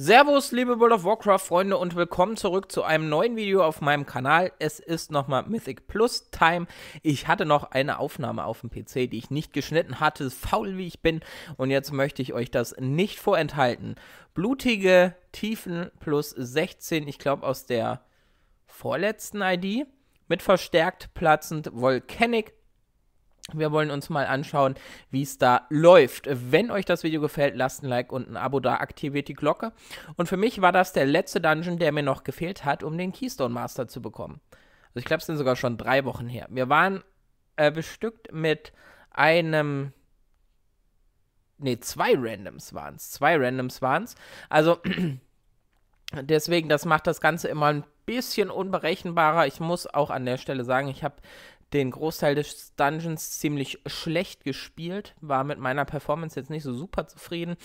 Servus, liebe World of Warcraft-Freunde und willkommen zurück zu einem neuen Video auf meinem Kanal. Es ist nochmal Mythic Plus Time. Ich hatte noch eine Aufnahme auf dem PC, die ich nicht geschnitten hatte, faul wie ich bin. Und jetzt möchte ich euch das nicht vorenthalten. Blutige Tiefen plus 16, ich glaube aus der vorletzten ID. Mit verstärkt platzend Volcanic wir wollen uns mal anschauen, wie es da läuft. Wenn euch das Video gefällt, lasst ein Like und ein Abo da, aktiviert die Glocke. Und für mich war das der letzte Dungeon, der mir noch gefehlt hat, um den Keystone Master zu bekommen. Also ich glaube, es sind sogar schon drei Wochen her. Wir waren äh, bestückt mit einem Ne, zwei Randoms waren es. Zwei Randoms waren es. Also, deswegen, das macht das Ganze immer ein bisschen unberechenbarer. Ich muss auch an der Stelle sagen, ich habe den Großteil des Dungeons ziemlich schlecht gespielt, war mit meiner Performance jetzt nicht so super zufrieden.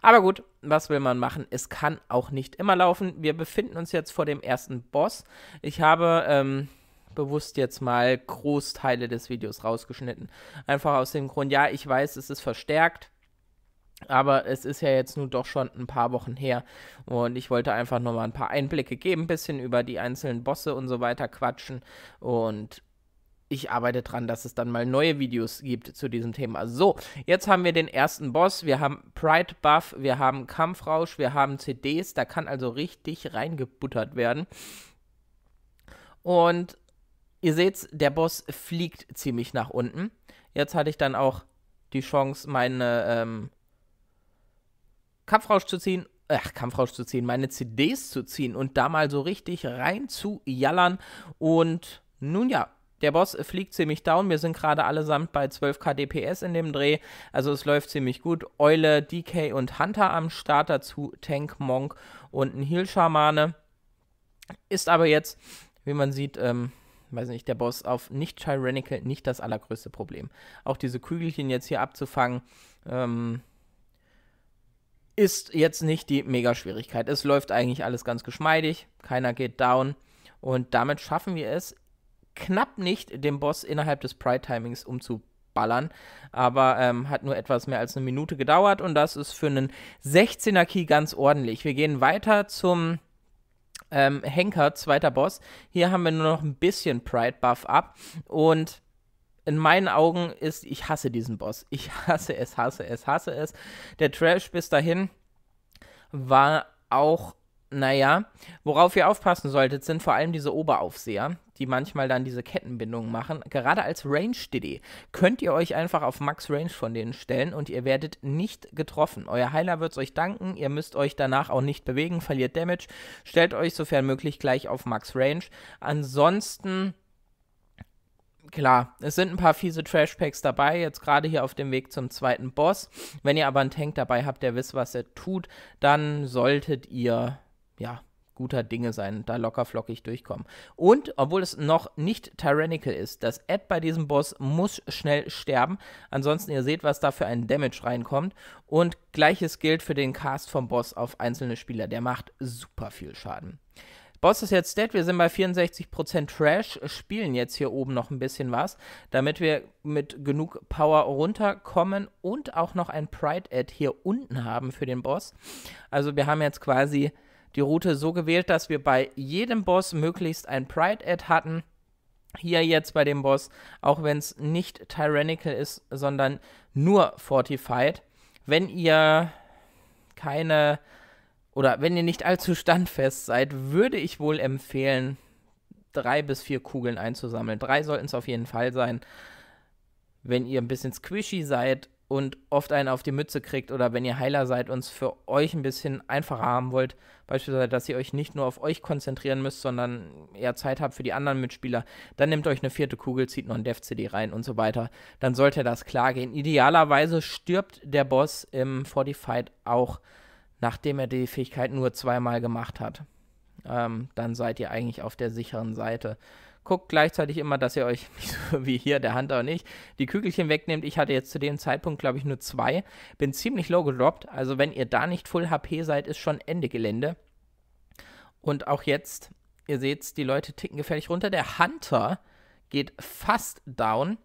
Aber gut, was will man machen? Es kann auch nicht immer laufen. Wir befinden uns jetzt vor dem ersten Boss. Ich habe ähm, bewusst jetzt mal Großteile des Videos rausgeschnitten. Einfach aus dem Grund, ja, ich weiß, es ist verstärkt. Aber es ist ja jetzt nun doch schon ein paar Wochen her und ich wollte einfach nochmal ein paar Einblicke geben, ein bisschen über die einzelnen Bosse und so weiter quatschen und ich arbeite dran, dass es dann mal neue Videos gibt zu diesem Thema. So, jetzt haben wir den ersten Boss, wir haben Pride Buff, wir haben Kampfrausch, wir haben CDs, da kann also richtig reingebuttert werden. Und ihr seht, der Boss fliegt ziemlich nach unten. Jetzt hatte ich dann auch die Chance, meine ähm, Kampfrausch zu ziehen ach, Kampfrausch zu ziehen, meine CDs zu ziehen und da mal so richtig rein zu jallern. Und nun ja, der Boss fliegt ziemlich down. Wir sind gerade allesamt bei 12k DPS in dem Dreh. Also es läuft ziemlich gut. Eule, DK und Hunter am Start. Dazu Tank, Monk und ein Heal-Schamane. Ist aber jetzt, wie man sieht, ähm, weiß nicht, der Boss auf nicht Tyrannical nicht das allergrößte Problem. Auch diese Kügelchen jetzt hier abzufangen, ähm, ist jetzt nicht die Mega-Schwierigkeit. Es läuft eigentlich alles ganz geschmeidig. Keiner geht down. Und damit schaffen wir es knapp nicht, den Boss innerhalb des Pride-Timings umzuballern. Aber ähm, hat nur etwas mehr als eine Minute gedauert und das ist für einen 16er Key ganz ordentlich. Wir gehen weiter zum ähm, Henker, zweiter Boss. Hier haben wir nur noch ein bisschen Pride-Buff ab und in meinen Augen ist, ich hasse diesen Boss. Ich hasse es, hasse es, hasse es. Der Trash bis dahin war auch naja, worauf ihr aufpassen solltet, sind vor allem diese Oberaufseher, die manchmal dann diese Kettenbindungen machen. Gerade als Range-Diddy könnt ihr euch einfach auf Max Range von denen stellen und ihr werdet nicht getroffen. Euer Heiler wird es euch danken, ihr müsst euch danach auch nicht bewegen, verliert Damage. Stellt euch sofern möglich gleich auf Max Range. Ansonsten klar, es sind ein paar fiese Trashpacks dabei, jetzt gerade hier auf dem Weg zum zweiten Boss. Wenn ihr aber einen Tank dabei habt, der wisst, was er tut, dann solltet ihr ja, guter Dinge sein, da locker flockig durchkommen. Und obwohl es noch nicht Tyrannical ist, das Ad bei diesem Boss muss schnell sterben, ansonsten ihr seht, was da für ein Damage reinkommt und gleiches gilt für den Cast vom Boss auf einzelne Spieler, der macht super viel Schaden. Boss ist jetzt dead, wir sind bei 64% Trash, spielen jetzt hier oben noch ein bisschen was, damit wir mit genug Power runterkommen und auch noch ein Pride-Ad hier unten haben für den Boss. Also wir haben jetzt quasi die Route so gewählt, dass wir bei jedem Boss möglichst ein Pride-Ad hatten. Hier jetzt bei dem Boss, auch wenn es nicht Tyrannical ist, sondern nur Fortified. Wenn ihr keine oder wenn ihr nicht allzu standfest seid, würde ich wohl empfehlen, drei bis vier Kugeln einzusammeln. Drei sollten es auf jeden Fall sein. Wenn ihr ein bisschen squishy seid, und oft einen auf die Mütze kriegt oder wenn ihr Heiler seid, und es für euch ein bisschen einfacher haben wollt. Beispielsweise, dass ihr euch nicht nur auf euch konzentrieren müsst, sondern eher Zeit habt für die anderen Mitspieler. Dann nehmt euch eine vierte Kugel, zieht noch ein Dev-CD rein und so weiter. Dann sollte das klar gehen. Idealerweise stirbt der Boss im Fortified auch, nachdem er die Fähigkeit nur zweimal gemacht hat. Ähm, dann seid ihr eigentlich auf der sicheren Seite guckt gleichzeitig immer, dass ihr euch, nicht so wie hier der Hunter und ich, die Kügelchen wegnehmt. Ich hatte jetzt zu dem Zeitpunkt, glaube ich, nur zwei. Bin ziemlich low gedroppt. Also wenn ihr da nicht Full HP seid, ist schon Ende Gelände. Und auch jetzt, ihr seht die Leute ticken gefährlich runter. Der Hunter geht fast down.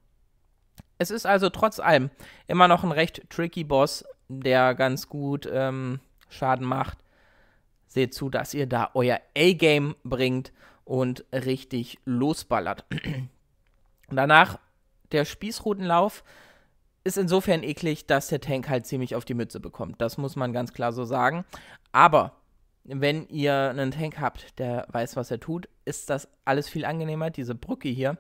Es ist also trotz allem immer noch ein recht tricky Boss, der ganz gut ähm, Schaden macht. Seht zu, dass ihr da euer A-Game bringt und richtig losballert. Danach der Spießrutenlauf ist insofern eklig, dass der Tank halt ziemlich auf die Mütze bekommt. Das muss man ganz klar so sagen. Aber wenn ihr einen Tank habt, der weiß, was er tut, ist das alles viel angenehmer. Diese Brücke hier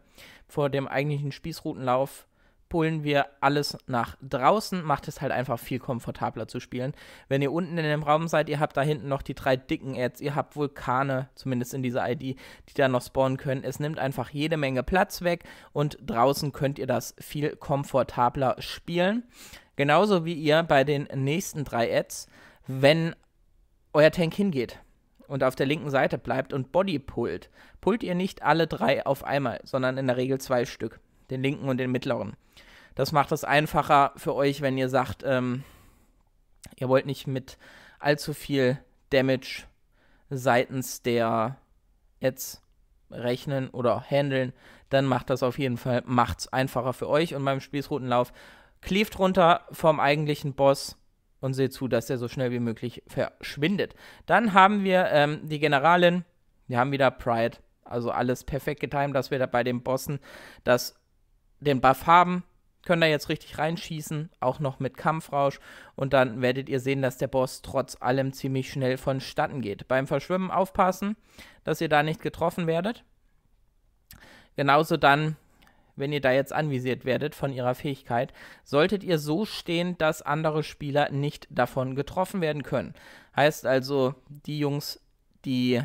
vor dem eigentlichen Spießrutenlauf polen wir alles nach draußen, macht es halt einfach viel komfortabler zu spielen. Wenn ihr unten in dem Raum seid, ihr habt da hinten noch die drei dicken Ads, ihr habt Vulkane, zumindest in dieser ID, die da noch spawnen können. Es nimmt einfach jede Menge Platz weg und draußen könnt ihr das viel komfortabler spielen. Genauso wie ihr bei den nächsten drei Ads, wenn euer Tank hingeht und auf der linken Seite bleibt und Body pullt, pullt ihr nicht alle drei auf einmal, sondern in der Regel zwei Stück den linken und den mittleren. Das macht es einfacher für euch, wenn ihr sagt, ähm, ihr wollt nicht mit allzu viel Damage seitens der Ads rechnen oder handeln, dann macht das auf jeden Fall, macht's einfacher für euch und beim Spießrutenlauf kleeft runter vom eigentlichen Boss und seht zu, dass der so schnell wie möglich verschwindet. Dann haben wir ähm, die Generalin, wir haben wieder Pride, also alles perfekt getimt, dass wir da bei den Bossen das den Buff haben, könnt ihr jetzt richtig reinschießen, auch noch mit Kampfrausch und dann werdet ihr sehen, dass der Boss trotz allem ziemlich schnell vonstatten geht. Beim Verschwimmen aufpassen, dass ihr da nicht getroffen werdet. Genauso dann, wenn ihr da jetzt anvisiert werdet von ihrer Fähigkeit, solltet ihr so stehen, dass andere Spieler nicht davon getroffen werden können. Heißt also, die Jungs, die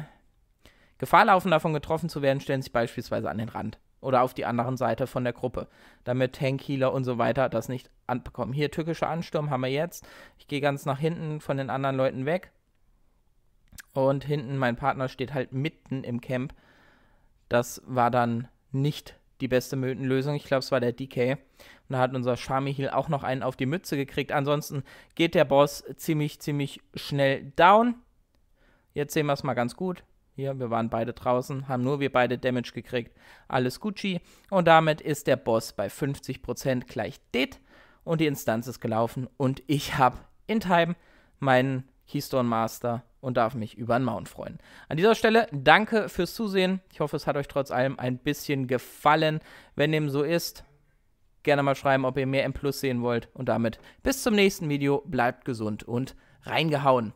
Gefahr laufen, davon getroffen zu werden, stellen sich beispielsweise an den Rand oder auf die anderen Seite von der Gruppe, damit Hank Kieler und so weiter das nicht anbekommen. Hier türkischer Ansturm haben wir jetzt. Ich gehe ganz nach hinten von den anderen Leuten weg. Und hinten mein Partner steht halt mitten im Camp. Das war dann nicht die beste Mötenlösung. Ich glaube, es war der DK. Und da hat unser Heal auch noch einen auf die Mütze gekriegt. Ansonsten geht der Boss ziemlich, ziemlich schnell down. Jetzt sehen wir es mal ganz gut. Hier, wir waren beide draußen, haben nur wir beide Damage gekriegt. Alles Gucci. Und damit ist der Boss bei 50% gleich dead. Und die Instanz ist gelaufen. Und ich habe in Time meinen Keystone Master und darf mich über einen Mount freuen. An dieser Stelle danke fürs Zusehen. Ich hoffe, es hat euch trotz allem ein bisschen gefallen. Wenn dem so ist, gerne mal schreiben, ob ihr mehr M Plus sehen wollt. Und damit bis zum nächsten Video. Bleibt gesund und reingehauen.